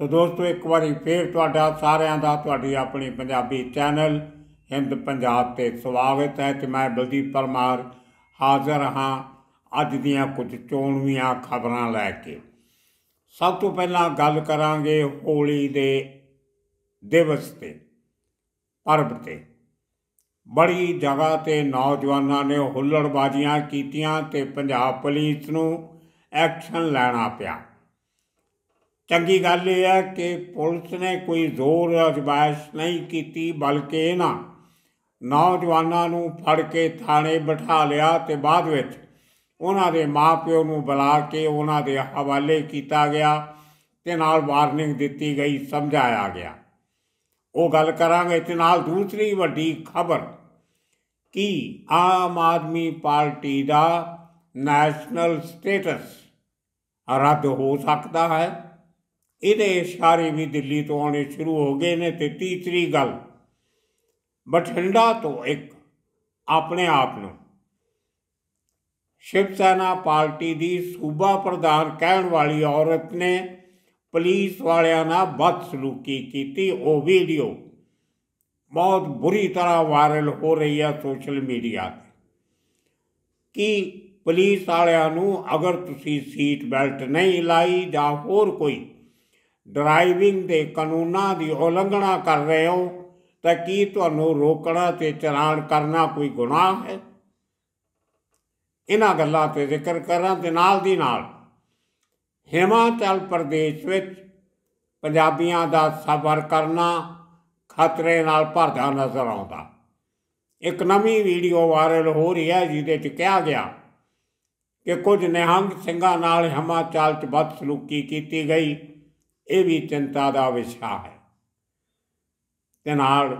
ਤੋ ਦੋਸਤੋ ਇੱਕ ਵਾਰੀ ਫੇਰ ਤੁਹਾਡਾ ਸਾਰਿਆਂ ਦਾ ਤੁਹਾਡੀ ਆਪਣੀ ਪੰਜਾਬੀ ਚੈਨਲ ਹਿੰਦ ਪੰਜਾਬ ਤੇ ਸਵਾਗਤ ਹੈ ਤੇ ਮੈਂ ਬਲਦੀਪ ਪਰਮਾਰ ਹਾਜ਼ਰ ਹਾਂ ਅੱਜ ਦੀਆਂ ਕੁਝ ਚੋਣਵੀਆਂ ਖਬਰਾਂ ਲੈ ਕੇ ਸਭ ਤੋਂ ਪਹਿਲਾਂ ਗੱਲ ਕਰਾਂਗੇ ਹੋਲੀ ਦੇ ਦਿਵਸ ਤੇ ਪਰਬ ਤੇ ਬੜੀ ਜਗ੍ਹਾ ਤੇ ਨੌਜਵਾਨਾਂ ਨੇ ਹੁੱਲੜਬਾਜ਼ੀਆਂ ਕੀਤੀਆਂ ਤੇ ਪੰਜਾਬ ਪੁਲਿਸ ਨੂੰ ਐਕਸ਼ਨ ਲੈਣਾ ਪਿਆ ਚੰਗੀ ਗੱਲ ਇਹ ਹੈ ਕਿ ਪੁਲਿਸ ਨੇ ਕੋਈ ਜ਼ੋਰ ਅਜਮਾਇਸ਼ ਨਹੀਂ ਕੀਤੀ ਬਲਕਿ ਇਹਨਾਂ ਨੌਜਵਾਨਾਂ ਨੂੰ ਫੜ ਕੇ ਥਾਣੇ ਬਿਠਾ ਲਿਆ ਤੇ ਬਾਅਦ ਵਿੱਚ ਉਹਨਾਂ ਦੇ ਮਾਪਿਓ ਨੂੰ ਬੁਲਾ ਕੇ ਉਹਨਾਂ ਦੇ ਹਵਾਲੇ ਕੀਤਾ ਗਿਆ ਤੇ ਨਾਲ ਵਾਰਨਿੰਗ ਦਿੱਤੀ ਗਈ ਸਮਝਾਇਆ ਗਿਆ ਉਹ ਗੱਲ ਕਰਾਂਗੇ ਤੇ ਨਾਲ ਦੂਸਰੀ ਵੱਡੀ ਖਬਰ ਕਿ ਆਮ ਆਦਮੀ ਪਾਰਟੀ ਦਾ ਨੈਸ਼ਨਲ ਸਟੇਟਸ ਰੱਦ ਹੋ ਸਕਦਾ ਹੈ ਇਹਦੇ ਸਾਰੇ ਵੀ ਦਿੱਲੀ ਤੋਂ ਆਉਣੇ ਸ਼ੁਰੂ ਹੋ ਗਏ ਨੇ ਤੇ ਤੀਸਰੀ ਗੱਲ ਬਠਿੰਡਾ ਤੋਂ ਇੱਕ ਆਪਣੇ ਆਪ ਨੂੰ ਸ਼ਿਵ ਸੈਨਾ ਪਾਰਟੀ ਦੀ ਸੂਬਾ ਪ੍ਰਧਾਨ ਕਹਿਣ ਵਾਲੀ ਔਰਤ ਨੇ ਪੁਲਿਸ ਵਾਲਿਆਂ ਨਾਲ ਬਦਸਲੂਕੀ ਕੀਤੀ ਉਹ ਵੀਡੀਓ ਬਹੁਤ ਬੁਰੀ ਤਰ੍ਹਾਂ ਵਾਇਰਲ ਹੋ ਰਹੀ ਹੈ ਸੋਸ਼ਲ ਮੀਡੀਆ ਤੇ ਕਿ ਪੁਲਿਸ ਵਾਲਿਆਂ ਨੂੰ ਅਗਰ ਤੁਸੀਂ ਸੀਟ ਬੈਲਟ ਨਹੀਂ ਲਾਈ ਜਾਂ ਹੋਰ ਕੋਈ ਡਰਾਈਵਿੰਗ ਦੇ ਕਾਨੂੰਨਾਂ ਦੀ ਉਲੰਘਣਾ ਕਰ ਰਹੇ ਹੋ ਤਾਂ ਕੀ ਤੁਹਾਨੂੰ ਰੋਕਣਾ ਤੇ ਚਲਾਨ ਕਰਨਾ ਕੋਈ ਗੁਨਾਹ ਹੈ ਇਹਨਾਂ ਗੱਲਾਂ ਤੇ ਜ਼ਿਕਰ ਕਰਾਂ ਤੇ ਨਾਲ ਦੀ ਨਾਲ ਹਿਮਾਚਲ ਪ੍ਰਦੇਸ਼ ਵਿੱਚ ਪੰਜਾਬੀਆਂ ਦਾ ਸਫ਼ਰ ਕਰਨਾ ਖਤਰੇ ਨਾਲ ਭਰਦਾ ਨਜ਼ਰ ਆਉਂਦਾ ਇੱਕ ਨਵੀਂ ਵੀਡੀਓ ਵਾਇਰਲ ਹੋ ਰਹੀ ਹੈ ਜਿਹਦੇ ਵਿੱਚ ਕਿਹਾ ਗਿਆ ਕਿ ਕੁਝ ਨਿਹੰਗ ਸਿੰਘਾਂ ਨਾਲ ਹਿਮਾਚਲ 'ਚ ਬਦਸਲੂਕੀ ਕੀਤੀ ਗਈ ਇਹ ਵੀ ਚਿੰਤਾ ਦਾ ਵਿਸ਼ਾ ਹੈ ਤੇ ਨਾਲ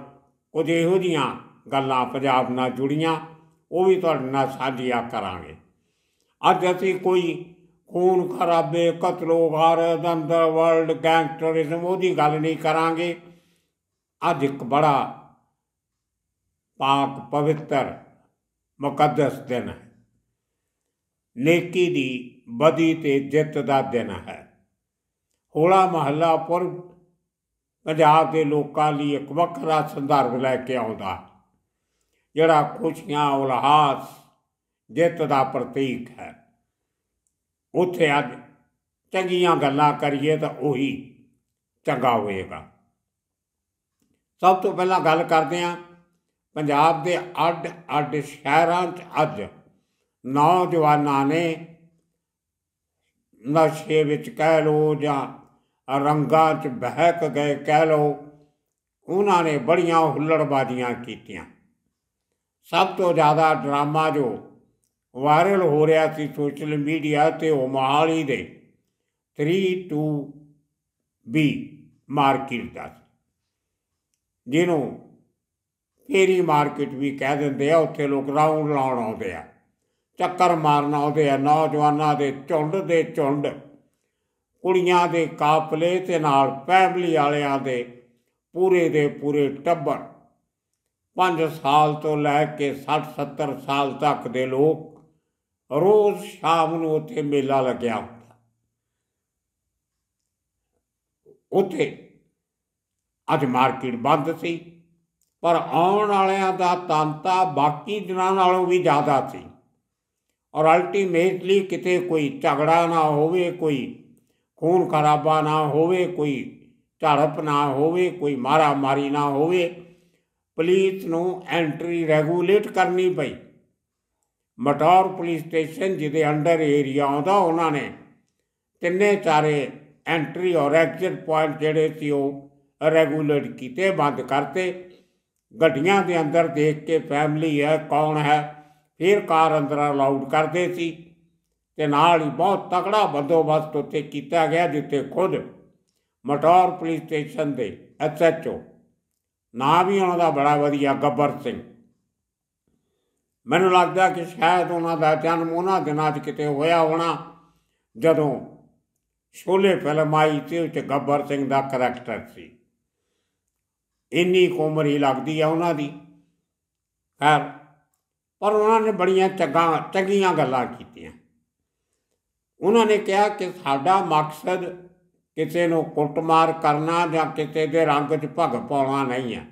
ਕੁਝ ਇਹੋ ਜੀਆਂ ਗੱਲਾਂ ਪੰਜਾਬ ਨਾਲ ਜੁੜੀਆਂ ਉਹ ਵੀ ਤੁਹਾਡੇ ਨਾਲ ਸਾਂਝੀਆਂ ਕਰਾਂਗੇ ਅੱਜ ਅਸੀਂ ਕੋਈ ਖੂਨ ਖਰਾਬੇ ਕਤਲੋਗਾਰ ਦੰਦਰ ਵਰਲਡ ਗੈਂਗਸਟਰਿਜ਼ਮ ਉਹਦੀ ਗੱਲ ਨਹੀਂ ਕਰਾਂਗੇ ਅੱਜ ਇੱਕ ਬੜਾ ਪਾਕ ਪਵਿੱਤਰ ਮੁਕੱਦਸ ਦਿਨ ਹੈ ਨੇਕੀ ਦੀ ਬਦੀ ਤੇ ਜਿੱਤ ਦਾ ਦਿਨ ਹੈ ਹੋਲਾ ਮਹੱਲਾ ਪੁਰਬ ਪੰਜਾਬ ਦੇ ਲੋਕਾਂ ਲਈ ਇੱਕ ਵੱਖਰਾ ਸੰਦਰਭ ਲੈ ਕੇ ਆਉਂਦਾ ਜਿਹੜਾ ਖੁਸ਼ੀਆਂ ਉਲਹਾਸ ਜਿੱਤ ਦਾ ਪ੍ਰਤੀਕ ਹੈ ਉੱਥੇ ਅੱਜ ਚੰਗੀਆਂ ਗੱਲਾਂ ਕਰੀਏ ਤਾਂ ਉਹੀ ਚੰਗਾ ਹੋਏਗਾ ਸਭ ਤੋਂ ਪਹਿਲਾਂ ਗੱਲ ਕਰਦੇ ਹਾਂ ਪੰਜਾਬ ਦੇ ਅੱਡ ਅੱਡ ਸ਼ਹਿਰਾਂ 'ਚ ਅੱਜ ਨੌਜਵਾਨਾਂ ਨੇ ਨਸ਼ੇ ਵਿੱਚ ਕਹਿ ਲੋ ਜਾਂ ਰੰਗਾਂ 'ਚ ਬਹਿਕ ਗਏ ਕਹਿ ਲੋ ਉਹਨਾਂ ਨੇ ਬੜੀਆਂ ਹੁੱਲੜਬਾਜ਼ੀਆਂ ਕੀਤੀਆਂ ਸਭ ਤੋਂ ਜ਼ਿਆਦਾ ਡਰਾਮਾ ਜੋ ਵਾਇਰਲ ਹੋ ਰਿਹਾ ਸੀ ਸੋਸ਼ਲ ਮੀਡੀਆ ਤੇ ਉਹ ਮਹਾਲੀ ਦੇ 32 ਬੀ ਮਾਰਕੀਟ ਦਾ ਜਿਹਨੂੰ ਫੇਰੀ ਮਾਰਕੀਟ ਵੀ ਕਹਿ ਦਿੰਦੇ ਆ ਉੱਥੇ ਲੋਕ ਰਾਉਂਡ ਲਾਉਣ ਆਉਂਦੇ ਆ ਚੱਕਰ ਮਾਰਨ ਆਉਂਦੇ ਆ ਨੌਜਵਾਨਾਂ ਦੇ ਝੁੰਡ ਦੇ ਝੁੰਡ ਕੁੜੀਆਂ ਦੇ ਕਾਫਲੇ ਤੇ ਨਾਲ ਫੈਮਲੀ ਵਾਲਿਆਂ ਦੇ ਪੂਰੇ ਦੇ ਪੂਰੇ ਟੱਬਰ 5 ਸਾਲ ਤੋਂ ਲੈ ਕੇ 60 70 ਸਾਲ ਤੱਕ ਦੇ ਲੋਕ ਰੋਜ਼ ਸ਼ਾਮ ਨੂੰ ਉੱਥੇ ਮੇਲਾ ਲੱਗਿਆ ਹੁੰਦਾ ਉੱਥੇ ਅੱਜ ਮਾਰਕੀਟ ਬੰਦ ਸੀ ਪਰ ਆਉਣ ਵਾਲਿਆਂ ਦਾ ਤਾਂਤਾ ਬਾਕੀ ਦਿਨਾਂ ਨਾਲੋਂ ਵੀ ਜ਼ਿਆਦਾ ਸੀ ਔਰ ਅਲਟੀਮੇਟਲੀ ਕਿਤੇ ਕੋਈ ਝਗੜਾ ਨਾ ਹੋਵੇ ਕੋਈ ਖੂਨ ਖਰਾਬਾ ਨਾ ਹੋਵੇ ਕੋਈ ਝੜਪ ਨਾ ਹੋਵੇ ਕੋਈ ਮਾਰਾ ਮਾਰੀ ਨਾ ਹੋਵੇ ਪੁਲਿਸ ਨੂੰ ਐਂਟਰੀ ਰੈਗੂਲੇਟ ਕਰਨੀ ਪਈ ਮਟੌਰ ਪੁਲਿਸ ਸਟੇਸ਼ਨ ਜਿਹਦੇ ਅੰਡਰ ਏਰੀਆ ਆਉਂਦਾ ਉਹਨਾਂ ਨੇ ਤਿੰਨੇ ਚਾਰੇ ਐਂਟਰੀ ਔਰ ਐਗਜ਼ਿਟ ਪੁਆਇੰਟ ਜਿਹੜੇ ਸੀ ਉਹ ਰੈਗੂਲੇਟ ਕੀਤੇ ਬੰਦ ਕਰਤੇ ਗੱਡੀਆਂ ਦੇ ਅੰਦਰ ਦੇਖ ਕੇ ਫੈਮਿਲੀ ਹੈ ਕੌਣ ਹੈ ਫਿਰ ਕਾਰ ਅੰਦਰ ਅਲਾਉਡ ਕਰਦੇ ਸੀ ਤੇ ਨਾਲ ਹੀ ਬਹੁਤ ਤਕੜਾ ਬੰਦੋਬਸਤ ਉੱਤੇ ਕੀਤਾ ਗਿਆ ਜਿੱਤੇ ਖੁਦ ਮਟੌਰ ਪੁਲਿਸ ਸਟੇਸ਼ਨ ਦੇ ਐਸਐਚਓ ਨਾਂ ਵੀ ਉਹਨਾਂ ਦਾ ਬੜਾ ਵਧੀਆ ਗੱਬਰ ਸਿੰਘ ਮੈਨੂੰ ਲੱਗਦਾ ਕਿ ਸ਼ਾਇਦ ਉਹਨਾਂ ਦਾ ਜਨਮ ਉਹਨਾਂ ਦਿਨਾਂ 'ਚ ਕਿਤੇ ਹੋਇਆ ਹੋਣਾ ਜਦੋਂ ਸ਼ੋਲੇ ਫਿਲਮ ਆਈ ਤੇ ਉੱਚ ਗੱਬਰ ਸਿੰਘ ਦਾ ਕਰੈਕਟਰ ਸੀ ਇੰਨੀ ਉਮਰ ਹੀ ਲੱਗਦੀ ਆ ਉਹਨਾਂ ਦੀ ਪਰ ਉਹਨਾਂ ਨੇ ਬੜੀਆਂ ਚੱਗਾ ਚੰਗੀਆਂ ਗੱਲਾਂ ਕੀਤੀਆਂ ਉਹਨਾਂ ਨੇ ਕਿਹਾ ਕਿ ਸਾਡਾ ਮਕਸਦ ਕਿਸੇ ਨੂੰ ਕੁੱਟਮਾਰ ਕਰਨਾ ਜਾਂ ਕਿਸੇ ਦੇ ਰੰਗ 'ਚ ਭਗ ਪਾਉਣਾ ਨਹੀਂ ਹੈ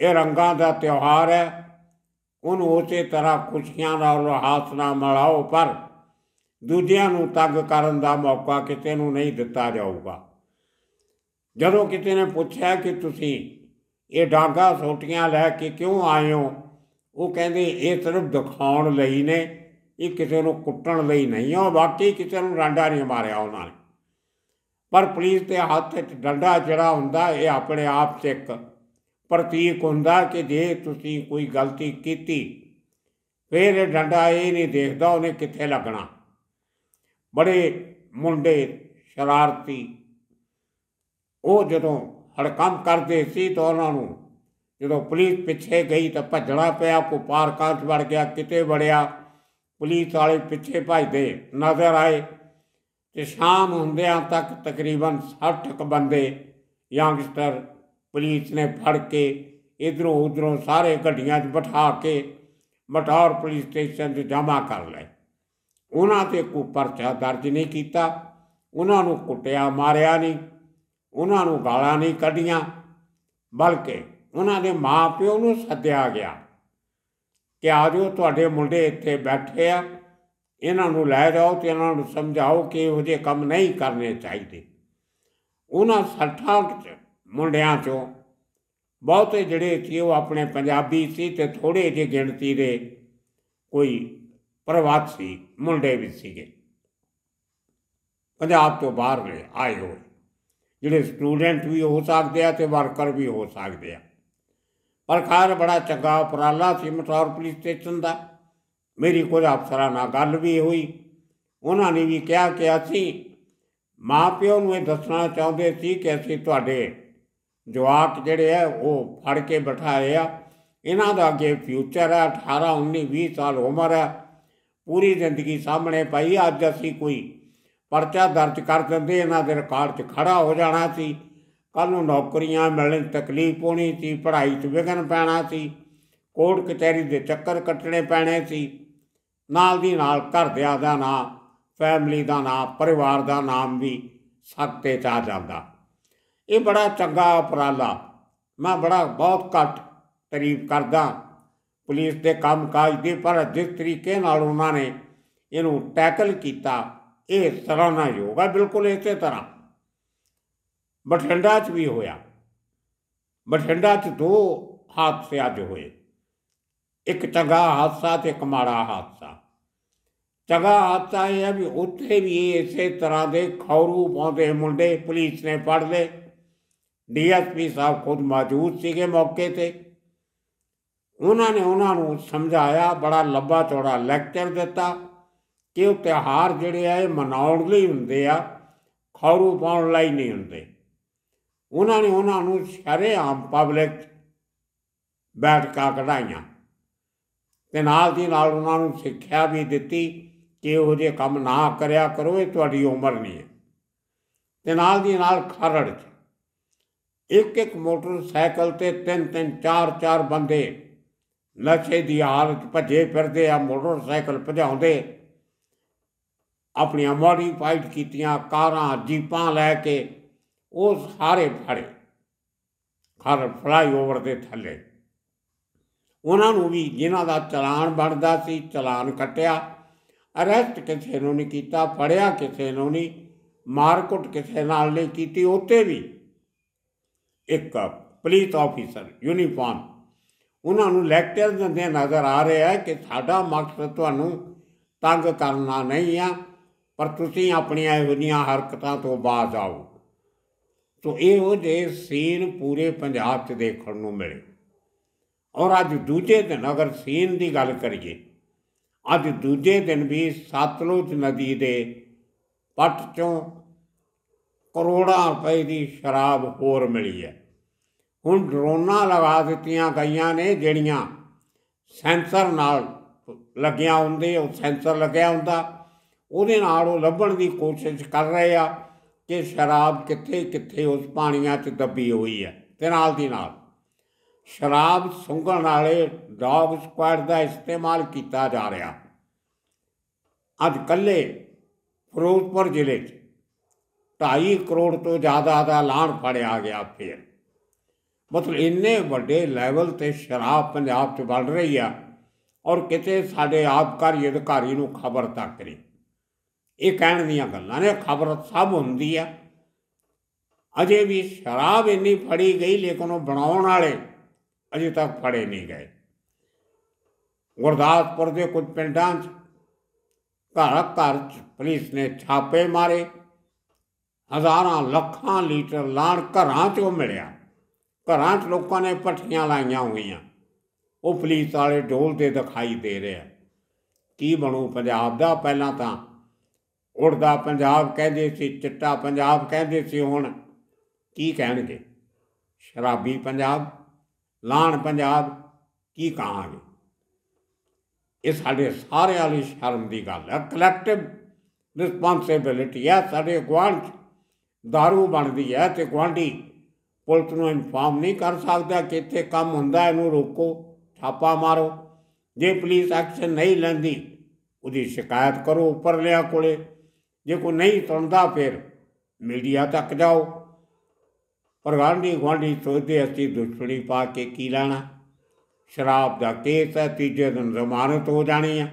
ਇਹ ਰੰਗਾਂ ਦਾ ਤਿਉਹਾਰ ਹੈ ਉਹਨੂੰ ਉਸੇ ਤਰ੍ਹਾਂ ਖੁਸ਼ੀਆਂ ਨਾਲ ਹਾਸ ਨਾਲ ਮਲਾਓ ਪਰ ਦੂਜਿਆਂ ਨੂੰ ਤੰਗ ਕਰਨ ਦਾ ਮੌਕਾ ਕਿਸੇ ਨੂੰ ਨਹੀਂ ਦਿੱਤਾ ਜਾਊਗਾ ਜਦੋਂ ਕਿਸੇ ਨੇ ਪੁੱਛਿਆ ਕਿ ਤੁਸੀਂ ਇਹ ਡਾਂਗਾ ਸੋਟੀਆਂ ਲੈ ਕੇ ਕਿਉਂ ਆਏ ਹੋ ਉਹ ਕਹਿੰਦੇ ਇਹ ਸਿਰਫ ਦਿਖਾਉਣ ਲਈ ਨੇ ਇਹ ਕਿਸੇ ਨੂੰ ਕੁੱਟਣ ਲਈ ਨਹੀਂ ਆ ਬਾਕੀ ਕਿਸੇ ਨੂੰ ਰਾਂਡਾ ਨਹੀਂ ਮਾਰਿਆ ਉਹਨਾਂ ਨੇ ਪਰ ਪੁਲਿਸ ਦੇ ਹੱਥ 'ਚ ਡੰਡਾ ਜਿਹੜਾ ਹੁੰਦਾ ਇਹ ਆਪਣੇ ਆਪ 'ਚ ਇੱਕ ਪ੍ਰਤੀਕ ਹੁੰਦਾ ਕਿ ਜੇ ਤੁਸੀਂ ਕੋਈ ਗਲਤੀ ਕੀਤੀ ਫਿਰ ਇਹ ਡੰਡਾ ਇਹ ਨਹੀਂ ਦੇਖਦਾ ਉਹਨੇ ਕਿੱਥੇ ਲੱਗਣਾ ਬੜੇ ਮੁੰਡੇ ਸ਼ਰਾਰਤੀ ਉਹ ਜਦੋਂ ਹੜਕੰਮ ਕਰਦੇ ਸੀ ਤਾਂ ਉਹਨਾਂ ਨੂੰ ਜਦੋਂ ਪੁਲਿਸ ਪਿੱਛੇ ਗਈ ਤਾਂ ਭੱਜਣਾ ਪਿਆ ਕੋ ਪਾਰਕਾਂ 'ਚ ਵੜ ਗਿਆ ਕਿਤੇ ਵੜਿਆ ਪੁਲਿਸ ਵਾਲੇ ਪਿੱਛੇ ਭਜਦੇ ਨਜ਼ਰ ਆਏ ਤੇ ਸ਼ਾਮ ਹੁੰਦਿਆਂ ਤੱਕ ਤਕਰੀਬਨ 60 ਬੰਦੇ ਯੰਗਸਟਰ ਪੁਲਿਸ ਨੇ ਫੜ ਕੇ ਇਧਰੋਂ ਉਧਰੋਂ ਸਾਰੇ ਗੱਡੀਆਂ 'ਚ ਬਿਠਾ ਕੇ ਮਟੌਰ ਪੁਲਿਸ ਸਟੇਸ਼ਨ 'ਚ ਜਮ੍ਹਾਂ ਕਰ ਲਏ ਉਹਨਾਂ ਤੇ ਕੋਈ ਪਰਚਾ ਦਰਜ ਨਹੀਂ ਕੀਤਾ ਉਹਨਾਂ ਨੂੰ ਕੁੱਟਿਆ ਮਾਰਿਆ ਨਹੀਂ ਉਹਨਾਂ ਨੂੰ ਗਾਲਾਂ ਨਹੀਂ ਕੱਢੀਆਂ ਬਲਕਿ ਉਹਨਾਂ ਦੇ ਮਾਪਿਓ ਨੂੰ ਸੱਦਿਆ ਗਿਆ ਕਿ ਆਜੋ ਤੁਹਾਡੇ ਮੁੰਡੇ ਇੱਥੇ ਬੈਠੇ ਆ ਇਹਨਾਂ ਨੂੰ ਲੈ ਜਾਓ ਤੇ ਇਹਨਾਂ ਨੂੰ ਸਮਝਾਓ ਕਿ ਇਹੋ ਜਿਹੇ ਕੰਮ ਨਹੀਂ ਕਰਨੇ ਚਾਹੀਦੇ ਉਹਨਾਂ 60 ਮੁੰਡਿਆਂ ਚੋਂ ਬਹੁਤੇ ਜਿਹੜੇ ਸੀ ਉਹ ਆਪਣੇ ਪੰਜਾਬੀ ਸੀ ਤੇ ਥੋੜੇ ਜਿਹੇ ਗਿਣਤੀ ਦੇ ਕੋਈ ਪ੍ਰਵਾਸੀ ਮੁੰਡੇ ਵੀ ਸੀਗੇ ਪੰਜਾਬ ਤੋਂ ਬਾਹਰ ਨੇ ਆਏ ਹੋਏ ਜਿਹੜੇ ਸਟੂਡੈਂਟ ਵੀ ਹੋ ਸਕਦੇ ਆ ਤੇ ਵਰਕਰ ਵੀ ਹੋ ਸਕਦੇ ਆ ਪਰ ਖੈਰ ਬੜਾ ਚੰਗਾ ਉਪਰਾਲਾ ਸੀ ਮਟੌਰ ਪੁਲਿਸ ਸਟੇਸ਼ਨ ਦਾ ਮੇਰੀ ਕੁਝ ਅਫਸਰਾਂ ਨਾਲ ਗੱਲ ਵੀ ਹੋਈ ਉਹਨਾਂ ਨੇ ਵੀ ਕਿਹਾ ਕਿ ਅਸੀਂ ਮਾਪਿਓ ਨੂੰ ਇਹ ਦੱਸਣਾ ਚਾਹੁੰਦੇ ਸੀ ਕਿ ਅਸੀਂ ਤੁਹਾਡੇ ਜਵਾਕ ਜਿਹੜੇ ਆ ਉਹ ਫੜ ਕੇ ਬਿਠਾਏ ਆ ਇਹਨਾਂ ਦਾ ਅੱਗੇ ਫਿਊਚਰ ਆ 18 19 20 ਸਾਲ ਉਮਰ ਆ ਪੂਰੀ ਜ਼ਿੰਦਗੀ ਸਾਹਮਣੇ ਪਈ ਅੱਜ ਅਸੀਂ ਕੋਈ ਪਰਚਾ ਦਰਜ ਕਰ ਦਿੰਦੇ ਇਹਨਾਂ ਦੇ ਰਿਕਾਰਡ 'ਚ ਖੜਾ ਹੋ ਜਾਣਾ ਸੀ ਕੱਲ ਨੂੰ ਨੌਕਰੀਆਂ ਮਿਲਣ ਤਕਲੀਫ ਹੋਣੀ ਸੀ ਪੜ੍ਹਾਈ 'ਚ ਵਿਘਨ ਪੈਣਾ ਸੀ ਕੋਰਟ ਕਚਹਿਰੀ ਦੇ ਚੱਕਰ ਕੱਟਣੇ ਪੈਣੇ ਸੀ ਨਾਲ ਦੀ ਨਾਲ ਘਰ ਦੇ ਦਾ ਨਾਮ ਫੈਮਿਲੀ ਦਾ ਨਾਮ ਪਰਿਵਾਰ ਦਾ ਨਾਮ ਵੀ ਸਾਤੇ ਚ ਆ ਜਾਂਦਾ ਇਹ ਬੜਾ ਚੰਗਾ ਉਪਰਾਲਾ ਮੈਂ ਬੜਾ ਬਹੁਤ ਘੱਟ ਤਾਰੀਫ ਕਰਦਾ ਪੁਲਿਸ ਦੇ ਕੰਮ ਕਾਜ ਦੇ ਪਰ ਜਿਸ ਤਰੀਕੇ ਨਾਲ ਉਹਨਾਂ ਨੇ ਇਹਨੂੰ ਟੈਕਲ ਕੀਤਾ ਇਹ ਸਰਾਣਾ ਯੋਗਾ ਬਿਲਕੁਲ ਇਸੇ ਤਰ੍ਹਾਂ ਬਠਿੰਡਾ 'ਚ ਵੀ ਹੋਇਆ ਬਠਿੰਡਾ 'ਚ ਦੋ ਹਾਦਸੇ ਅੱਜ ਹੋਏ ਇੱਕ ਚੰਗਾ ਹਾਦਸਾ ਤੇ ਇੱਕ ਮਾੜਾ ਹਾਦਸਾ ਚੰਗਾ ਹਾਦਸਾ ਇਹ ਹੈ ਵੀ ਉੱਥੇ ਵੀ ਇਸੇ ਤਰ੍ਹਾਂ ਦੇ ਖੌਰੂ ਪਾਉਂਦੇ ਮੁੰਡੇ ਪੁਲਿਸ ਨੇ ਫੜ ਲਏ ਡੀਐਸਪੀ ਸਾਹਿਬ ਖੁਦ ਮੌਜੂਦ ਸੀਗੇ ਮੌਕੇ ਤੇ ਉਹਨਾਂ ਨੇ ਉਹਨਾਂ ਨੂੰ ਸਮਝਾਇਆ ਬੜਾ ਲੰਬਾ ਚੌੜਾ ਲੈਕਚਰ ਦਿੱਤਾ ਕਿ ਉਹ ਤਿਹਾਰ ਜਿਹੜੇ ਆ ਇਹ ਮਨਾਉਣ ਲਈ ਹੁੰਦੇ ਆ ਖੌਰੂ ਪਾਉਣ ਲਈ ਨਹੀਂ ਹੁੰਦੇ ਉਹਨਾਂ ਨੇ ਉਹਨਾਂ ਨੂੰ ਆਮ ਪਬਲਿਕ ਬੈਠਕਾਂ ਕਢਾਈਆਂ ਤੇ ਨਾਲ ਦੀ ਨਾਲ ਉਹਨਾਂ ਨੂੰ ਸਿੱਖਿਆ ਵੀ ਦਿੱਤੀ ਕਿ ਉਹ ਜੇ ਕੰਮ ਨਾ ਕਰਿਆ ਕਰੋ ਇਹ ਤੁਹਾਡੀ ਉਮਰ ਨਹੀਂ ਹੈ ਤੇ ਨਾਲ ਦੀ ਨਾਲ ਖਰੜ ਇੱਕ ਇੱਕ ਮੋਟਰਸਾਈਕਲ ਤੇ ਤਿੰਨ ਤਿੰਨ ਚਾਰ ਚਾਰ ਬੰਦੇ ਨਸ਼ੇ ਦੀ ਹਾਲਤ ਭੱਜੇ ਫਿਰਦੇ ਆ ਮੋਟਰਸਾਈਕਲ ਭਜਾਉਂਦੇ ਆਪਣੀਆਂ ਮੋਡੀਫਾਈਡ ਕੀਤੀਆਂ ਕਾਰਾਂ ਜੀਪਾਂ ਲੈ ਕੇ ਉਹ ਸਾਰੇ ਫੜੇ ਖਰ ਓਵਰ ਦੇ ਥੱਲੇ ਉਹਨਾਂ ਨੂੰ ਵੀ ਜਿਨ੍ਹਾਂ ਦਾ ਚਲਾਨ ਬਣਦਾ ਸੀ ਚਲਾਨ ਕੱਟਿਆ ਅਰੈਸਟ ਕਿਸੇ ਨੂੰ ਨਹੀਂ ਕੀਤਾ ਫੜਿਆ ਕਿਸੇ ਨੂੰ ਨਹੀਂ ਮਾਰਕੁੱਟ ਕਿਸੇ ਨਾਲ ਨਹੀਂ ਕੀਤੀ ਉੱਤੇ ਵੀ ਇੱਕ ਪੁਲਿਸ ਆਫੀਸਰ ਯੂਨੀਫਾਰਮ ਉਹਨਾਂ ਨੂੰ ਲੈਕਚਰ ਦਿੰਦੇ ਨਜ਼ਰ ਆ ਰਿਹਾ ਹੈ ਕਿ ਸਾਡਾ ਮਕਸਦ ਤੁਹਾਨੂੰ ਤੰਗ ਕਰਨਾ ਨਹੀਂ ਆ ਪਰ ਤੁਸੀਂ ਆਪਣੀਆਂ ਇਹੋ ਜੀਆਂ ਹਰਕਤਾਂ ਤੋਂ ਬਾਜ਼ ਆਓ ਇਹ ਇਹੋ ਦੇ ਸੀਨ ਪੂਰੇ ਪੰਜਾਬ 'ਚ ਦੇਖਣ ਨੂੰ ਮਿਲੇ ਔਰ ਅੱਜ ਦੂਜੇ ਦਿਨ ਅਗਰ ਸੀਨ ਦੀ ਗੱਲ ਕਰੀਏ ਅੱਜ ਦੂਜੇ ਦਿਨ ਵੀ ਸਤਲੁਜ ਨਦੀ ਦੇ ਪੱਟ 'ਚੋਂ ਕਰੋੜਾਂ ਰੁਪਏ ਦੀ ਸ਼ਰਾਬ ਹੋਰ ਮਿਲੀ ਹੈ ਹੁਣ ਡਰੋਨਾਂ ਲਗਾ ਦਿੱਤੀਆਂ ਗਈਆਂ ਨੇ ਜਿਹੜੀਆਂ ਸੈਂਸਰ ਨਾਲ ਲੱਗਿਆ ਹੁੰਦੇ ਉਹ ਸੈਂਸਰ ਲੱਗਿਆ ਹੁੰਦਾ ਉਹਦੇ ਨਾਲ ਉਹ ਲੱਭਣ ਦੀ ਕੋਸ਼ਿਸ਼ ਕਰ ਰਹੇ ਆ ਕਿ ਸ਼ਰਾਬ ਕਿੱਥੇ ਕਿੱਥੇ ਉਸ ਪਾਣੀਆਂ 'ਚ ਦੱਬੀ ਹੋਈ ਹੈ ਤੇ ਨਾਲ ਦੀ ਨਾਲ ਸ਼ਰਾਬ ਸੁੰਘਣ ਵਾਲੇ ਡੌਗ ਸਕੁਐਡ ਦਾ ਇਸਤੇਮਾਲ ਕੀਤਾ ਜਾ ਰਿਹਾ ਅੱਜ ਕੱਲੇ ਫਿਰੋਜ਼ਪੁਰ ਜ਼ਿਲ੍ਹੇ 'ਚ 2.5 ਕਰੋੜ ਤੋਂ ਜ਼ਿਆਦਾ ਦਾ ਲਾਣ ਫੜਿਆ ਗਿਆ ਫੇਰ ਮਤਲਬ ਇੰਨੇ ਵੱਡੇ ਲੈਵਲ ਤੇ ਸ਼ਰਾਬ ਪੰਜਾਬ 'ਚ ਵੱਲ ਰਹੀ ਆ ਔਰ ਕਿਤੇ ਸਾਡੇ ਆਪਕਾਰੀ ਅਧਿਕਾਰੀ ਨੂੰ ਖਬਰ ਤੱਕ ਨਹੀਂ ਇਹ ਕਹਿਣ ਦੀਆਂ ਗੱਲਾਂ ਨੇ ਖਬਰ ਸਭ ਹੁੰਦੀ ਆ ਅਜੇ ਵੀ ਸ਼ਰਾਬ ਇੰਨੀ ਫੜੀ ਗਈ ਲੇਕਿਨ ਉਹ ਬਣਾਉਣ ਵਾਲੇ ਅਜੇ ਤੱਕ ਫੜੇ ਨਹੀਂ ਗਏ ਗੁਰਦਾਸਪੁਰ ਦੇ ਕੁਝ ਪਿੰਡਾਂ 'ਚ ਘਰ ਘਰ ਪੁਲਿਸ ਨੇ ਛਾਪੇ ਮਾਰੇ ਹਜ਼ਾਰਾਂ ਲੱਖਾਂ ਲੀਟਰ ਲਾਣ ਘਰਾਂ 'ਚੋਂ ਮਿਲਿਆ ਘਰਾਂ 'ਚ ਲੋਕਾਂ ਨੇ ਪੱਠੀਆਂ ਲਾਈਆਂ ਹੋਈਆਂ ਉਹ ਪੁਲਿਸ ਵਾਲੇ ਢੋਲ ਤੇ ਦਿਖਾਈ ਦੇ ਰਿਹਾ ਕੀ ਬਣੂ ਪੰਜਾਬ ਦਾ ਪਹਿਲਾਂ ਤਾਂ ਉੜਦਾ ਪੰਜਾਬ ਕਹਿੰਦੇ ਸੀ ਚਿੱਟਾ ਪੰਜਾਬ ਕਹਿੰਦੇ ਸੀ ਹੁਣ ਕੀ ਕਹਿਣਗੇ ਸ਼ਰਾਬੀ ਪੰਜਾਬ ਲਾਣ ਪੰਜਾਬ ਕੀ ਕਹਾਂਗੇ ਇਹ ਸਾਡੇ ਸਾਰਿਆਂ ਲਈ ਸ਼ਰਮ ਦੀ ਗੱਲ ਹੈ ਕਲੈਕਟਿਵ ਰਿਸਪਾਂਸਿਬਿਲਟੀ ਹੈ ਸਾਡੇ ਗਵਾਂਡ ਦਾਰੂ ਬਣਦੀ ਹੈ ਤੇ ਗਵਾਂਡੀ ਪੁਲਿਸ ਨੂੰ ਇਨਫਾਰਮ ਨਹੀਂ ਕਰ ਸਕਦਾ ਕਿ ਇੱਥੇ ਕੰਮ ਹੁੰਦਾ ਇਹਨੂੰ ਰੋਕੋ ਛਾਪਾ ਮਾਰੋ ਜੇ ਪੁਲਿਸ ਐਕਸ਼ਨ ਨਹੀਂ ਲੈਂਦੀ ਉਹਦੀ ਸ਼ਿਕਾਇਤ ਕਰੋ ਲਿਆ ਕੋਲੇ ਜੇ ਕੋ ਨਹੀਂ ਤੁਰਦਾ ਫਿਰ ਮੀਡੀਆ ਤੱਕ ਜਾਓ ਪ੍ਰਗਾਂਢੀ ਗਾਂਢੀ ਸੋਚਦੇ ਅਸੀਂ ਦੁਸ਼ਮਣੀ ਪਾ ਕੇ ਕੀ ਲੈਣਾ ਸ਼ਰਾਬ ਦਾ ਕੇਸ ਹੈ ਤੀਜੇ ਦਿਨ ਜ਼ਮਾਨਤ ਹੋ ਜਾਣੀ ਹੈ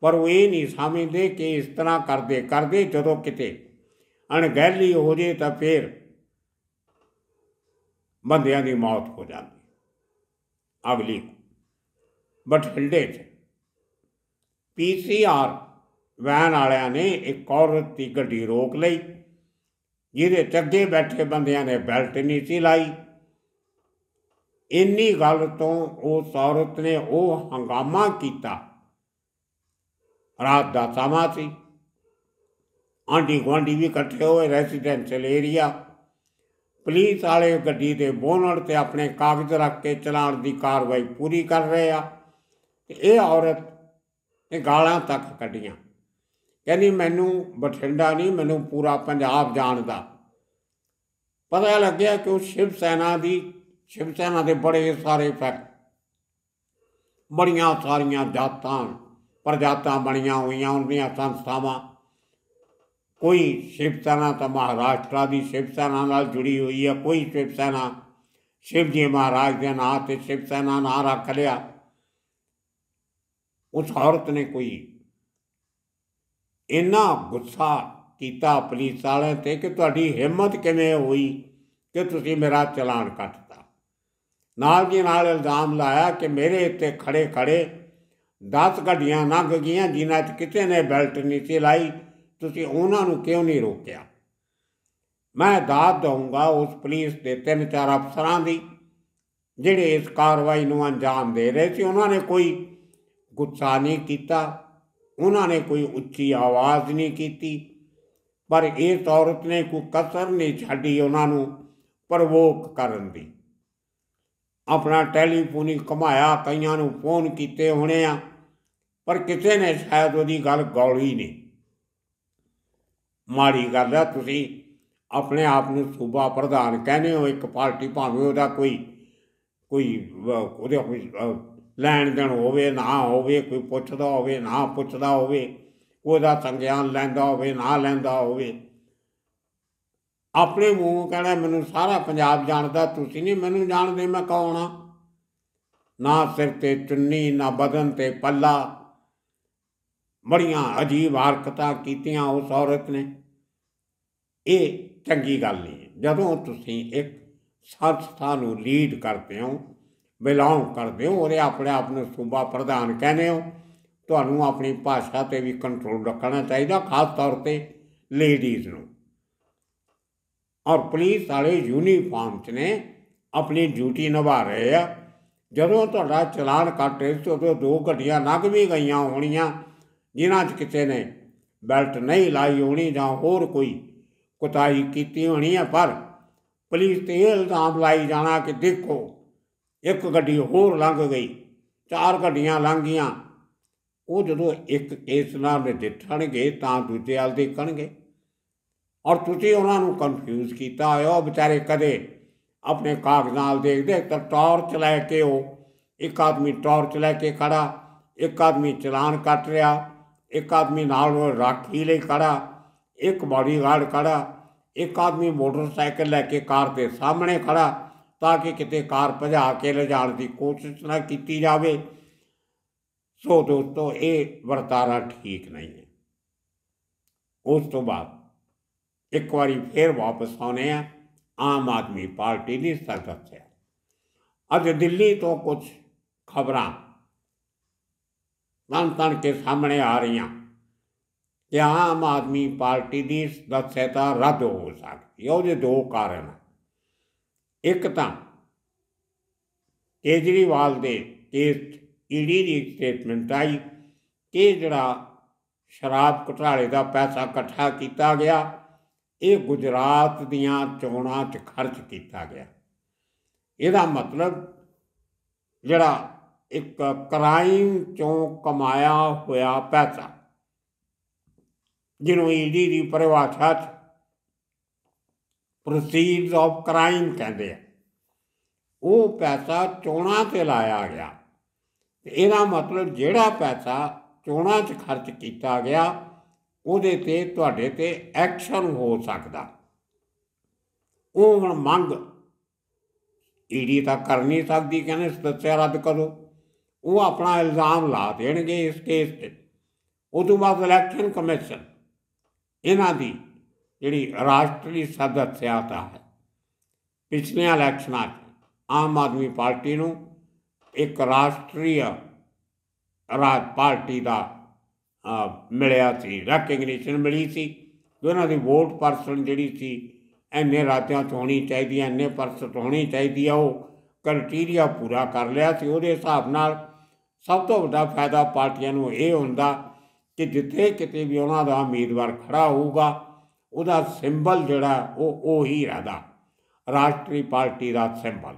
ਪਰ ਉਹ ਇਹ ਨਹੀਂ ਸਮਝਦੇ ਕਿ ਇਸ ਤਰ੍ਹਾਂ ਕਰਦੇ ਕਰਦੇ ਜਦੋਂ ਕਿਤੇ ਅਣਗਹਿਲੀ ਹੋ ਜੇ ਤਾਂ ਫੇਰ ਬੰਦਿਆਂ ਦੀ ਮੌਤ ਹੋ ਜਾਂਦੀ ਅਗਲੀ ਪੀ ਸੀ ਪੀਸੀਆਰ ਵੈਨ ਵਾਲਿਆਂ ਨੇ ਇੱਕ ਔਰਤ ਦੀ ਗੱਡੀ ਰੋਕ ਲਈ ਜਿਹਦੇ ਚੱਗੇ ਬੈਠੇ ਬੰਦਿਆਂ ਨੇ ਬੈਲਟ ਨਹੀਂ ਸੀ ਲਾਈ ਇੰਨੀ ਗੱਲ ਤੋਂ ਉਸ ਔਰਤ ਨੇ ਉਹ ਹੰਗਾਮਾ ਕੀਤਾ ਰਾਤ ਦਾ ਸਮਾਂ ਸੀ ਆਂਟੀ ਗੁਆਂਢੀ ਵੀ ਇਕੱਠੇ ਹੋਏ ਰੈਜ਼ੀਡੈਂਸ਼ੀਅਲ ਏਰੀਆ ਪੁਲਿਸ ਵਾਲੇ ਗੱਡੀ ਦੇ ਬੋਨਰ ਤੇ ਆਪਣੇ ਕਾਗਜ਼ ਰੱਖ ਕੇ ਚਲਾਣ ਦੀ ਕਾਰਵਾਈ ਪੂਰੀ ਕਰ ਰਹੇ ਆ ਤੇ ਇਹ ਔਰਤ ਇਹ ਗਾਲਾਂ ਤੱਕ ਕੱਢੀਆਂ ਕਹਿੰਦੀ ਮੈਨੂੰ ਬਠਿੰਡਾ ਨਹੀਂ ਮੈਨੂੰ ਪੂਰਾ ਪੰਜਾਬ ਜਾਣਦਾ ਪਤਾ ਲੱਗਿਆ ਕਿ ਉਹ ਸ਼ਿਵ ਸੈਨਾ ਦੀ ਸ਼ਿਵ ਸੈਨਾ ਦੇ ਬੜੇ ਸਾਰੇ ਫੈਕ ਬੜੀਆਂ ਸਾਰੀਆਂ ਜਾਤਾਂ ਪ੍ਰਜਾਤਾਂ ਬਣੀਆਂ ਹੋਈਆਂ ਉਹਨੀਆਂ ਸੰਸਥਾਵਾਂ ਕੋਈ ਸ਼ਿਵ ਸੈਨਾ ਤਾਂ ਮਹਾਰਾਸ਼ਟਰ ਦੀ ਸ਼ਿਵ ਸੈਨਾ ਨਾਲ ਜੁੜੀ ਹੋਈ ਹੈ ਕੋਈ ਸ਼ਿਵ ਸੈਨਾ ਸ਼ਿਵ ਜੀ ਮਹਾਰਾਜ ਦੇ ਨਾਂ ਤੇ ਸ਼ਿਵ ਸੈਨਾ ਨਾਂ ਰੱਖ ਲਿਆ ਉਸ ਔਰਤ ਨੇ ਕੋਈ ਇੰਨਾ ਗੁੱਸਾ ਕੀਤਾ ਪੁਲਿਸ ਵਾਲਿਆਂ ਤੇ ਕਿ ਤੁਹਾਡੀ ਹਿੰਮਤ ਕਿਵੇਂ ਹੋਈ ਕਿ ਤੁਸੀਂ ਮੇਰਾ ਚਲਾਨ ਕੱਟਤਾ ਨਾਲ ਦੀ ਨਾਲ ਇਲਜ਼ਾਮ ਲਾਇਆ ਕਿ ਮੇਰੇ ਉੱਤੇ ਖੜੇ ਖੜੇ 10 ਗੱਡੀਆਂ ਲੰਘ ਗਈਆਂ ਜਿਨ੍ਹਾਂ 'ਚ ਕਿਤੇ ਨੇ ਬੈਲਟ ਨਹੀਂ ਸੀ ਲਾਈ ਤੁਸੀਂ ਉਹਨਾਂ ਨੂੰ ਕਿਉਂ ਨਹੀਂ ਰੋਕਿਆ ਮੈਂ ਦਾਤ ਦਊਂਗਾ ਉਸ ਪੁਲਿਸ ਦੇ ਤਿੰਨ ਚਾਰ ਅਫਸਰਾਂ ਦੀ ਜਿਹੜੇ ਇਸ ਕਾਰਵਾਈ ਨੂੰ ਅੰਜਾਮ ਦੇ ਰਹੇ ਸੀ ਉਹਨਾਂ ਨੇ ਕੋਈ ਗੁੱਸਾ ਨਹੀਂ ਕੀਤਾ ਉਹਨਾਂ ਨੇ ਕੋਈ ਉੱਚੀ ਆਵਾਜ਼ ਨਹੀਂ ਕੀਤੀ ਪਰ ਇਹ ਤੌਰਤ ਨੇ ਕੋ ਕਸਰ ਨਹੀਂ ਛੱਡੀ ਉਹਨਾਂ ਨੂੰ ਪ੍ਰਵੋਕ ਕਰਨ ਦੀ ਆਪਣਾ ਟੈਲੀਫੋਨੀ ਕਮਾਇਆ ਕਈਆਂ ਨੂੰ ਫੋਨ ਕੀਤੇ ਹੋਣੇ ਆ ਪਰ ਕਿਸੇ ਨੇ ਸ਼ਾਇਦ ਉਹਦੀ ਗੱਲ ਗੌਲੀ ਨਹੀਂ ਮਾੜੀ ਗੱਲ ਆ ਤੁਸੀਂ ਆਪਣੇ ਆਪ ਨੂੰ ਸੂਬਾ ਪ੍ਰਧਾਨ ਕਹਿੰਦੇ ਹੋ ਇੱਕ ਪਾਰਟੀ ਭਾਵੇਂ ਉਹਦਾ ਕੋਈ ਕੋਈ ਉਹਦੇ ਕੋਈ ਲੈਣ ਦੇਣ ਹੋਵੇ ਨਾ ਹੋਵੇ ਕੋਈ ਪੁੱਛਦਾ ਹੋਵੇ ਨਾ ਪੁੱਛਦਾ ਹੋਵੇ ਉਹਦਾ ਸੰਗਿਆਨ ਲੈਂਦਾ ਹੋਵੇ ਨਾ ਲੈਂਦਾ ਹੋਵੇ ਆਪਣੇ ਮੂੰਹ ਕਹਿੰਦਾ ਮੈਨੂੰ ਸਾਰਾ ਪੰਜਾਬ ਜਾਣਦਾ ਤੁਸੀਂ ਨਹੀਂ ਮੈਨੂੰ ਜਾਣਦੇ ਮੈਂ ਕੌਣ ਆ ਨਾ ਸਿਰ ਤੇ ਚੁੰਨੀ ਨਾ ਬਦਨ ਤੇ ਪੱਲਾ ਬੜੀਆਂ ਅਜੀਬ ਹਰਕਤਾਂ ਕੀਤੀਆਂ ਉਸ ਔਰਤ ਨੇ ਇਹ ਚੰਗੀ ਗੱਲ ਨਹੀਂ ਜਦੋਂ ਤੁਸੀਂ ਇੱਕ ਸੰਸਥਾ ਨੂੰ ਲੀਡ ਕਰਦੇ ਹੋ ਬਿਲੋਂਗ ਕਰਦੇ ਹੋ ਉਹਦੇ ਆਪਣੇ ਆਪ ਨੂੰ ਸੂਬਾ ਪ੍ਰਧਾਨ ਕਹਿੰਦੇ ਹੋ ਤੁਹਾਨੂੰ ਆਪਣੀ ਭਾਸ਼ਾ ਤੇ ਵੀ ਕੰਟਰੋਲ ਰੱਖਣਾ ਚਾਹੀਦਾ ਖਾਸ ਤੌਰ ਤੇ ਲੇਡੀਜ਼ ਨੂੰ ਔਰ ਪੁਲਿਸ ਵਾਲੇ ਯੂਨੀਫਾਰਮ 'ਚ ਨੇ ਆਪਣੀ ਡਿਊਟੀ ਨਿਭਾ ਰਹੇ ਆ ਜਦੋਂ ਤੁਹਾਡਾ ਚਲਾਨ ਕੱਟੇ ਇਸ ਤੋਂ ਦੋ ਘਟੀਆਂ ਲੱਗ ਵੀ ਗਈਆਂ ਹੋਣੀਆਂ ਜਿਨ੍ਹਾਂ 'ਚ ਕਿਤੇ ਨੇ ਬੈਲਟ ਨਹੀਂ ਲਾਈ ਹੋਣੀ ਜਾਂ ਹੋਰ ਕੋਈ ਕੁਤਾਹੀ ਕੀਤੀ ਹੋਣੀ ਹੈ ਪਰ ਪੁਲਿਸ ਤੇ ਇਹ ਇਲਜ਼ਾਮ ਲਾਈ ਜਾਣਾ ਕਿ ਦੇਖੋ ਇੱਕ ਗੱਡੀ ਹੋਰ ਲੰਘ ਗਈ ਚਾਰ ਗੱਡੀਆਂ ਲੰਘ ਗਈਆਂ ਉਹ ਜਦੋਂ ਇੱਕ ਇਸ ਨਾਲ ਦੇ ਦਿੱਠਣਗੇ ਤਾਂ ਦੂਜੇ ਹਾਲ ਦੇਖਣਗੇ ਔਰ ਤੁਸੀਂ ਉਹਨਾਂ ਨੂੰ ਕਨਫਿਊਜ਼ ਕੀਤਾ ਉਹ ਵਿਚਾਰੇ ਕਦੇ ਆਪਣੇ ਕਾਗਜ਼ ਨਾਲ ਦੇਖਦੇ ਤਾਂ ਟਾਰਚ ਲੈ ਕੇ ਉਹ ਇੱਕ ਆਦਮੀ ਟਾਰਚ ਲੈ ਕੇ ਖੜਾ ਇੱਕ ਆਦਮੀ ਚਲਾਨ ਕੱਟ ਰਿਹਾ ਇੱਕ ਆਦਮੀ ਨਾਲ ਉਹ ਰਾਖੀ ਲਈ ਖੜਾ ਇੱਕ ਬਾਡੀਗਾਰਡ ਖੜਾ ਇੱਕ ਆਦਮੀ ਮੋਟਰਸਾਈਕਲ ਲੈ ਕੇ ਕਾਰ ਦੇ ਸਾਹਮਣੇ ਖੜਾ ਤਾਂ ਕਿ ਕਿਤੇ ਕਾਰ ਭਜਾ ਕੇ ਲਿਜਾਣ ਦੀ ਕੋਸ਼ਿਸ਼ ਨਾ ਕੀਤੀ ਜਾਵੇ ਸੋ ਦੋਸਤੋ ਇਹ ਵਰਤਾਰਾ ਠੀਕ ਨਹੀਂ ਹੈ ਉਸ ਤੋਂ ਬਾਅਦ ਇੱਕ ਵਾਰੀ ਫੇਰ ਵਾਪਸ ਆਉਨੇ ਆ ਆਮ ਆਦਮੀ ਪਾਰਟੀ ਦੀ ਸਰਕਾਰ ਹੈ ਅੱਜ ਦਿੱਲੀ ਤੋਂ ਕੁਝ ਖਬਰਾਂ ਤਨ ਤਾਂ ਕੇ ਸਾਹਮਣੇ ਆ ਰਹੀਆਂ ਕਿ ਆਮ ਆਦਮੀ ਪਾਰਟੀ ਦੀ ਸਦਸਯਤਾ ਰੱਦ ਹੋ ਸਕਦੀ ਹੈ ਉਹਦੇ ਦੋ ਕਾਰਨ ਇੱਕ ਤਾਂ ਕੇਜਰੀਵਾਲ ਦੇ ਕੇਸ ਈਡੀ ਦੀ ਸਟੇਟਮੈਂਟ ਆਈ ਕਿ ਜਿਹੜਾ ਸ਼ਰਾਬ ਘਟਾਲੇ ਦਾ ਪੈਸਾ ਇਕੱਠਾ ਕੀਤਾ ਗਿਆ ਇਹ ਗੁਜਰਾਤ ਦੀਆਂ ਚੋਣਾਂ 'ਚ ਖਰਚ ਕੀਤਾ ਗਿਆ ਇਹਦਾ ਮਤਲਬ ਜਿਹੜਾ ਇੱਕ ਕ੍ਰਾਈਮ ਚੋਂ ਕਮਾਇਆ ਹੋਇਆ ਪੈਸਾ ਜਿਹਨੂੰ ਈਡੀ ਦੀ ਪਰਿਭਾਸ਼ਾ 'ਚ ਪ੍ਰੋਸੀਡਸ ਆਫ ਕ੍ਰਾਈਮ ਕਹਿੰਦੇ ਆ ਉਹ ਪੈਸਾ ਚੋਣਾਂ ਤੇ ਲਾਇਆ ਗਿਆ ਇਹਦਾ ਮਤਲਬ ਜਿਹੜਾ ਪੈਸਾ ਚੋਣਾਂ 'ਚ ਖਰਚ ਕੀਤਾ ਗਿਆ ਉਹਦੇ ਤੇ ਤੁਹਾਡੇ ਤੇ ਐਕਸ਼ਨ ਹੋ ਸਕਦਾ ਉਹ ਹੁਣ ਮੰਗ ਈਡੀ ਤਾਂ ਕਰ ਨਹੀਂ ਸਕਦੀ ਕਹਿੰਦੇ ਸਤਿਆ ਰੱਦ ਕਰੋ ਉਹ ਆਪਣਾ ਇਲਜ਼ਾਮ ਲਾ ਦੇਣਗੇ ਇਸ ਕੇਸ ਤੇ ਉਦੋਂ ਬਾਅਦ ਇਲੈਕਸ਼ਨ ਕਮਿਸ਼ਨ ਇਹਨਾਂ ਦੀ ਜਿਹੜੀ ਰਾਸ਼ਟਰੀ ਸਦਸਿਆਤਾ ਹੈ ਪਿਛਲੇ ਇਲੈਕਸ਼ਨਾਂ 'ਚ ਆਮ ਆਦਮੀ ਪਾਰਟੀ ਨੂੰ ਇੱਕ ਰਾਸ਼ਟਰੀ ਰਾਜ ਪਾਰਟੀ ਦਾ ਮਿਲਿਆ ਸੀ ਰੈਕਗਨੀਸ਼ਨ ਮਿਲੀ ਸੀ ਉਹਨਾਂ ਦੀ ਵੋਟ ਪਰਸਨ ਜਿਹੜੀ ਸੀ ਐਨੇ ਰਾਤਿਆਂ ਤੋਂ ਹੋਣੀ ਚਾਹੀਦੀ ਐ ਐਨੇ ਪਰਸਨ ਹੋਣੀ ਚਾਹੀਦੀ ਆ ਉਹ ਕ੍ਰਾਈਟੇਰੀਆ ਪੂਰਾ ਕਰ ਲਿਆ ਸੀ ਉਹਦੇ ਹਿਸਾਬ ਨਾਲ ਸਭ ਤੋਂ ਵੱਡਾ ਫਾਇਦਾ ਪਾਰਟੀਆਂ ਨੂੰ ਇਹ ਹੁੰਦਾ ਕਿ ਜਿੱਥੇ ਕਿਤੇ ਵੀ ਉਹਨਾਂ ਦਾ ਉਮੀਦਵਾਰ ਖੜਾ ਹੋਊਗਾ ਉਹਦਾ ਸਿੰਬਲ ਜਿਹੜਾ ਉਹ ਉਹੀ ਰਹਦਾ ਰਾਸ਼ਟਰੀ ਪਾਰਟੀ ਦਾ ਸਿੰਬਲ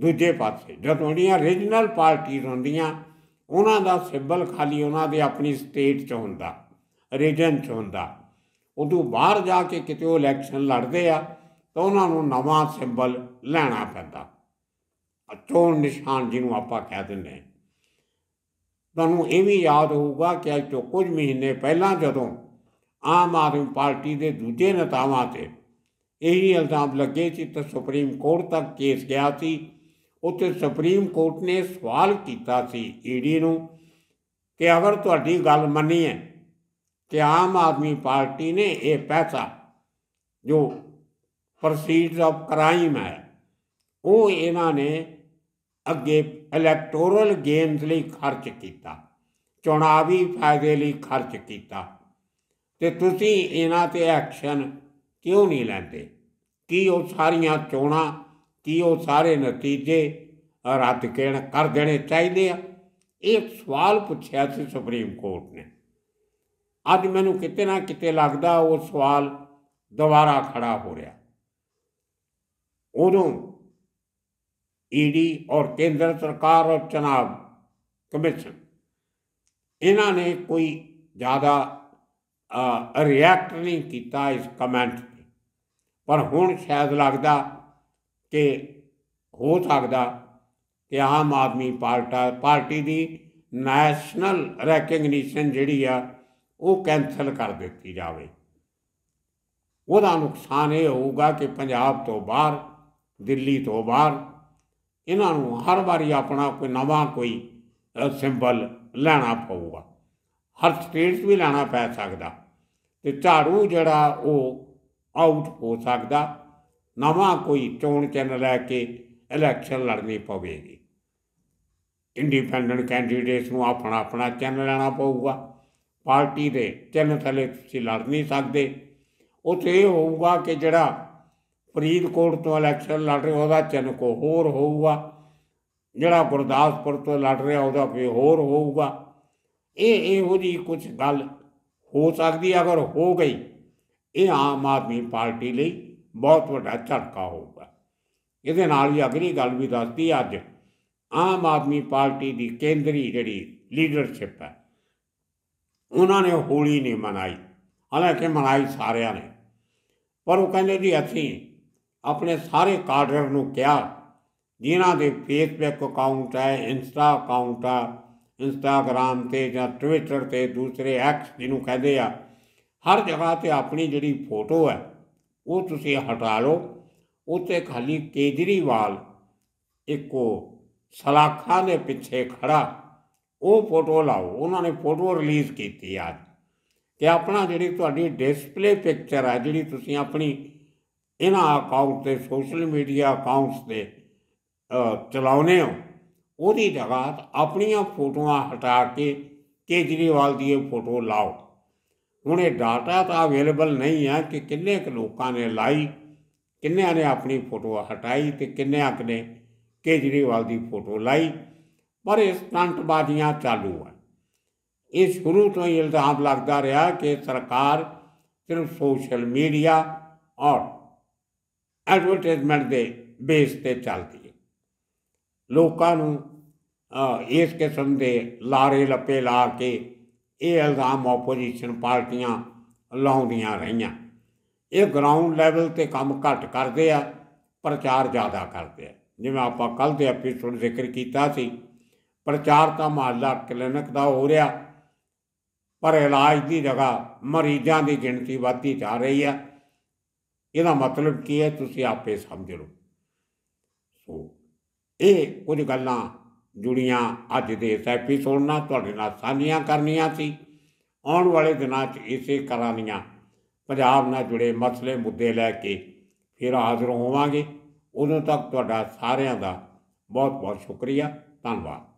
ਦੂਜੇ ਪਾਸੇ ਜਦੋਂ ਜਿਹੜੀਆਂ ਰੀਜਨਲ ਪਾਰਟੀਆਂ ਹੁੰਦੀਆਂ ਉਹਨਾਂ ਦਾ ਸਿੰਬਲ ਖਾਲੀ ਉਹਨਾਂ ਦੇ ਆਪਣੀ ਸਟੇਟ 'ਚ ਹੁੰਦਾ ਰੀਜਨ 'ਚ ਹੁੰਦਾ ਉਦੋਂ ਬਾਹਰ ਜਾ ਕੇ ਕਿਤੇ ਉਹ ਇਲੈਕਸ਼ਨ ਲੜਦੇ ਆ ਤਾਂ ਉਹਨਾਂ ਨੂੰ ਨਵਾਂ ਸਿੰਬਲ ਲੈਣਾ ਪੈਂਦਾ ਚੋਣ ਨਿਸ਼ਾਨ ਜਿਹਨੂੰ ਆਪਾਂ ਕਹਿ ਦਿੰਦੇ ਤੁਹਾਨੂੰ ਇਹ ਵੀ ਯਾਦ ਹੋਊਗਾ ਕਿ ਅੱਜ ਤੋਂ ਕੁਝ ਮਹੀਨੇ ਪਹਿਲਾਂ ਜਦੋਂ ਆਮ ਆਦਮੀ ਪਾਰਟੀ ਦੇ ਦੂਜੇ ਨੇਤਾਵਾਂ ਤੇ ਇਹੀ ਇਲਜ਼ਾਮ ਲੱਗੇ ਸੀ ਤਾਂ ਸੁਪਰੀਮ ਕੋਰਟ ਤੱਕ ਕੇਸ ਗਿਆ ਸੀ ਉੱਥੇ ਸੁਪਰੀਮ ਕੋਰਟ ਨੇ ਸਵਾਲ ਕੀਤਾ ਸੀ ਈਡੀ ਨੂੰ ਕਿ ਅਗਰ ਤੁਹਾਡੀ ਗੱਲ ਮੰਨੀ ਹੈ ਕਿ ਆਮ ਆਦਮੀ ਪਾਰਟੀ ਨੇ ਇਹ ਪੈਸਾ ਜੋ ਪ੍ਰੋਸੀਡ ਆਫ ਕ੍ਰਾਈਮ ਹੈ ਉਹ ਇਹਨਾਂ ਨੇ ਅੱਗੇ ਇਲੈਕਟੋਰਲ ਗੇਮਸ ਲਈ ਖਰਚ ਕੀਤਾ ਚੋਣਾਵੀ ਫਾਇਦੇ ਲਈ ਖਰਚ ਕੀਤਾ ਤੇ ਤੁਸੀਂ ਇਹਨਾਂ ਤੇ ਐਕਸ਼ਨ ਕਿਉਂ ਨਹੀਂ ਲੈਂਦੇ ਕੀ ਉਹ ਸਾਰੀਆਂ ਚੋਣਾਂ ਕੀ ਉਹ ਸਾਰੇ ਨਤੀਜੇ ਰੱਦ ਕਹਿਣ ਕਰ ਦੇਣੇ ਚਾਹੀਦੇ ਆ ਇਹ ਸਵਾਲ ਪੁੱਛਿਆ ਸੀ ਸੁਪਰੀਮ ਕੋਰਟ ਨੇ ਅੱਜ ਮੈਨੂੰ ਕਿਤੇ ਨਾ ਕਿਤੇ ਲੱਗਦਾ ਉਹ ਸਵਾਲ ਦੁਬਾਰਾ ਖੜਾ ਹੋ ਰਿਹਾ ਉਦੋਂ ਈਡੀ e ਔਰ ਕੇਂਦਰ ਸਰਕਾਰ ਔਰ ਚਨਾਬ ਕਮਿਸ਼ਨ ਇਹਨਾਂ ਨੇ ਕੋਈ ਜ਼ਿਆਦਾ ਰਿਐਕਟ ਨਹੀਂ ਕੀਤਾ ਇਸ ਕਮੈਂਟ ਤੇ ਪਰ ਹੁਣ ਸ਼ਾਇਦ ਲੱਗਦਾ ਕਿ ਹੋ ਸਕਦਾ ਕਿ ਆਮ ਆਦਮੀ ਪਾਰਟੀ ਪਾਰਟੀ ਦੀ ਨੈਸ਼ਨਲ ਰੈਕਗਨੀਸ਼ਨ ਜਿਹੜੀ ਆ ਉਹ ਕੈਨਸਲ ਕਰ ਦਿੱਤੀ ਜਾਵੇ ਉਹਦਾ ਨੁਕਸਾਨ ਇਹ ਹੋਊਗਾ ਕਿ ਪੰਜਾਬ ਤੋਂ ਬਾਹਰ ਦਿੱਲੀ ਤੋਂ ਬਾਹਰ ਇਹਨਾਂ ਨੂੰ ਹਰ ਵਾਰੀ ਆਪਣਾ ਕੋਈ ਨਵਾਂ ਕੋਈ ਸਿੰਬਲ ਲੈਣਾ ਪਊਗਾ ਹਰ ਸਟੇਟ ਵੀ ਲਾਣਾ ਪੈ ਸਕਦਾ ਤੇ ਝਾੜੂ ਜਿਹੜਾ ਉਹ ਆਊਟ ਹੋ ਸਕਦਾ ਨਵਾਂ ਕੋਈ ਚੋਣ ਚਿੰਨ੍ਹ ਲੈ ਕੇ ਇਲੈਕਸ਼ਨ ਲੜਨੀ ਪਵੇਗੀ ਇੰਡੀਪੈਂਡੈਂਟ ਕੈਂਡੀਡੇਟਸ ਨੂੰ ਆਪਣਾ ਆਪਣਾ ਚਿੰਨ੍ਹ ਲੈਣਾ ਪਊਗਾ ਪਾਰਟੀ ਦੇ ਚਿੰਨ੍ਹ ਥਲੇ ਤੁਸੀਂ ਲੜ ਨਹੀਂ ਸਕਦੇ ਉੱਥੇ ਇਹ ਹੋਊਗਾ ਕਿ ਜਿਹੜਾ ਫਰੀਦਕੋਟ ਤੋਂ ਇਲੈਕਸ਼ਨ ਲੜ ਰਿਹਾ ਉਹਦਾ ਚਿੰਨ੍ਹ ਕੋ ਹੋਰ ਹੋਊਗਾ ਜਿਹੜਾ ਗੁਰਦਾਸਪੁਰ ਤੋਂ ਲੜ ਰਿਹਾ ਉਹਦਾ ਵੀ ਹੋਰ ਹੋਊਗਾ ਇਹ ਇਹੋ ਜੀ ਕੁਝ ਗੱਲ ਹੋ ਸਕਦੀ ਅਗਰ ਹੋ ਗਈ ਇਹ ਆਮ ਆਦਮੀ ਪਾਰਟੀ ਲਈ ਬਹੁਤ ਵੱਡਾ ਝਟਕਾ ਹੋਊਗਾ ਇਹਦੇ ਨਾਲ ਹੀ ਅਗਲੀ ਗੱਲ ਵੀ ਦੱਸਦੀ ਅੱਜ ਆਮ ਆਦਮੀ ਪਾਰਟੀ ਦੀ ਕੇਂਦਰੀ ਜਿਹੜੀ ਲੀਡਰਸ਼ਿਪ ਹੈ ਉਹਨਾਂ ਨੇ ਹੋਲੀ ਨਹੀਂ ਮਨਾਈ ਹਾਲਾਂਕਿ ਮਨਾਈ ਸਾਰਿਆਂ ਨੇ ਪਰ ਉਹ ਕਹਿੰਦੇ ਜੀ ਅਸੀਂ ਆਪਣੇ ਸਾਰੇ ਕਾਡਰ ਨੂੰ ਕਿਹਾ ਜਿਨ੍ਹਾਂ ਦੇ ਫੇਸਬੁੱਕ ਅਕਾਊਂਟ ਹੈ ਇੰਸਟਾ ਅਕਾਊਂਟ ਹੈ ਇੰਸਟਾਗ੍ਰਾਮ ਤੇ ਜਾਂ ਟਵਿੱਟਰ ਤੇ ਦੂਸਰੇ ਐਕਸ ਜਿਹਨੂੰ ਕਹਿੰਦੇ ਆ ਹਰ ਜਗ੍ਹਾ ਤੇ ਆਪਣੀ ਜਿਹੜੀ ਫੋਟੋ ਹੈ ਉਹ ਤੁਸੀਂ ਹਟਾ ਲਓ ਉੱਤੇ ਖਾਲੀ ਕੇਜਰੀਵਾਲ ਇੱਕੋ ਸਲਾਖਾ ਦੇ ਪਿੱਛੇ ਖੜਾ ਉਹ ਫੋਟੋ ਲਾਓ ਉਹਨਾਂ ਨੇ ਫੋਟੋ ਰਿਲੀਜ਼ ਕੀਤੀ ਅੱਜ ਕਿ ਆਪਣਾ ਜਿਹੜੀ ਤੁਹਾਡੀ ਡਿਸਪਲੇ ਪਿਕਚਰ ਹੈ ਜਿਹੜੀ ਤੁਸੀਂ ਆਪਣੀ ਇਹਨਾਂ ਅਕਾਊਂਟ ਤੇ ਸੋਸ਼ਲ ਮੀਡੀਆ ਅਕਾਊਂਟਸ ਤੇ ਚਲਾਉਨੇ ਹੋ ਉਹਦੀ ਜਗ੍ਹਾ ਆਪਣੀਆਂ ਫੋਟੋਆਂ ਹਟਾ ਕੇ ਕੇਜਰੀਵਾਲ ਦੀ ਫੋਟੋ ਲਾਓ ਹੁਣ ਇਹ ਡਾਟਾ ਤਾਂ ਅਵੇਲੇਬਲ ਨਹੀਂ ਹੈ ਕਿ ਕਿੰਨੇ ਕੁ ਲੋਕਾਂ ਨੇ ਲਾਈ ਕਿੰਨਿਆਂ ਨੇ ਆਪਣੀ ਫੋਟੋ ਹਟਾਈ ਤੇ ਕਿੰਨਿਆਂ ਨੇ ਕੇਜਰੀਵਾਲ ਦੀ ਫੋਟੋ ਲਾਈ ਪਰ ਇਸ ਸਟੰਟਬਾਜ਼ੀਆਂ ਚਾਲੂ ਹੈ ਇਹ ਸ਼ੁਰੂ ਤੋਂ ਹੀ ਇਲਜ਼ਾਮ ਲੱਗਦਾ ਰਿਹਾ ਕਿ ਸਰਕਾਰ ਸਿਰਫ ਸੋਸ਼ਲ ਮੀਡੀਆ ਔਰ ਐਡਵਰਟਾਈਜ਼ਮੈਂਟ ਦੇ ਬੇਸ ਤੇ ਚੱਲਦੀ ਹੈ ਲੋਕਾਂ ਨੂੰ ਇਸ ਕਿਸਮ ਦੇ ਲਾਰੇ ਲੱਪੇ ਲਾ ਕੇ ਇਹ ਇਲਜ਼ਾਮ ਆਪੋਜੀਸ਼ਨ ਪਾਰਟੀਆਂ ਲਾਉਂਦੀਆਂ ਰਹੀਆਂ ਇਹ ਗਰਾਊਂਡ ਲੈਵਲ ਤੇ ਕੰਮ ਘੱਟ ਕਰਦੇ ਆ ਪ੍ਰਚਾਰ ਜ਼ਿਆਦਾ ਕਰਦੇ ਆ ਜਿਵੇਂ ਆਪਾਂ ਕੱਲ ਦੇ ਐਪੀਸੋਡ ਜ਼ਿਕਰ ਕੀਤਾ ਸੀ ਪ੍ਰਚਾਰ ਤਾਂ ਮਹੱਲਾ ਕਲੀਨਿਕ ਦਾ ਹੋ ਰਿਹਾ ਪਰ ਇਲਾਜ ਦੀ ਜਗ੍ਹਾ ਮਰੀਜ਼ਾਂ ਦੀ ਗਿਣਤੀ ਵਧਦੀ ਜਾ ਰਹੀ ਆ ਇਹਦਾ ਮਤਲਬ ਕੀ ਹੈ ਤੁਸੀਂ ਆਪੇ ਸਮਝ ਲਓ ਸੋ ਇਹ ਕੁਝ ਗੱਲਾਂ ਜੁੜੀਆਂ ਅੱਜ ਦੇ ਇਸ ਐਪੀਸੋਡ ਨਾਲ ਤੁਹਾਡੇ ਨਾਲ ਸਾਂਝੀਆਂ ਕਰਨੀਆਂ ਸੀ ਆਉਣ ਵਾਲੇ ਦਿਨਾਂ 'ਚ ਇਸੇ ਕਰਾਂ ਦੀਆਂ ਪੰਜਾਬ ਨਾਲ ਜੁੜੇ ਮਸਲੇ ਮੁੱਦੇ ਲੈ ਕੇ ਫਿਰ ਹਾਜ਼ਰ ਹੋਵਾਂਗੇ ਉਦੋਂ ਤੱਕ ਤੁਹਾਡਾ ਸਾਰਿਆਂ ਦਾ ਬਹੁਤ ਬਹੁਤ ਸ਼ੁਕਰੀਆ ਧੰਨਵਾਦ